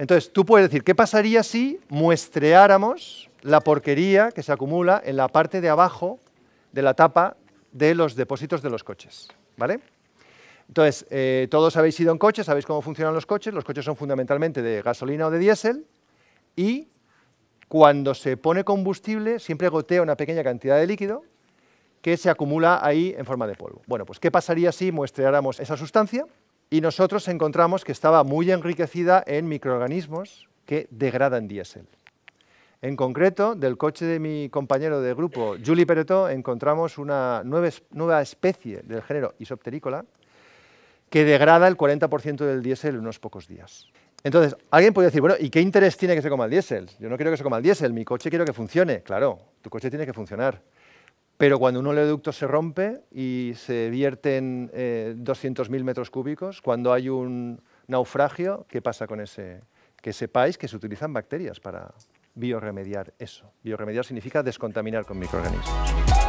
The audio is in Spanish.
Entonces, tú puedes decir, ¿qué pasaría si muestreáramos la porquería que se acumula en la parte de abajo de la tapa de los depósitos de los coches? ¿Vale? Entonces, eh, todos habéis ido en coches, sabéis cómo funcionan los coches. Los coches son fundamentalmente de gasolina o de diésel y cuando se pone combustible siempre gotea una pequeña cantidad de líquido que se acumula ahí en forma de polvo. Bueno, pues ¿qué pasaría si muestreáramos esa sustancia? y nosotros encontramos que estaba muy enriquecida en microorganismos que degradan diésel. En concreto, del coche de mi compañero de grupo, Julie Peretó, encontramos una nueva especie del género isopterícola que degrada el 40% del diésel en unos pocos días. Entonces, alguien puede decir, bueno, ¿y qué interés tiene que se coma el diésel? Yo no quiero que se coma el diésel, mi coche quiero que funcione. Claro, tu coche tiene que funcionar. Pero cuando un oleoducto se rompe y se vierten 200.000 eh, metros cúbicos, cuando hay un naufragio, ¿qué pasa con ese? Que sepáis que se utilizan bacterias para bioremediar eso. Bioremediar significa descontaminar con microorganismos.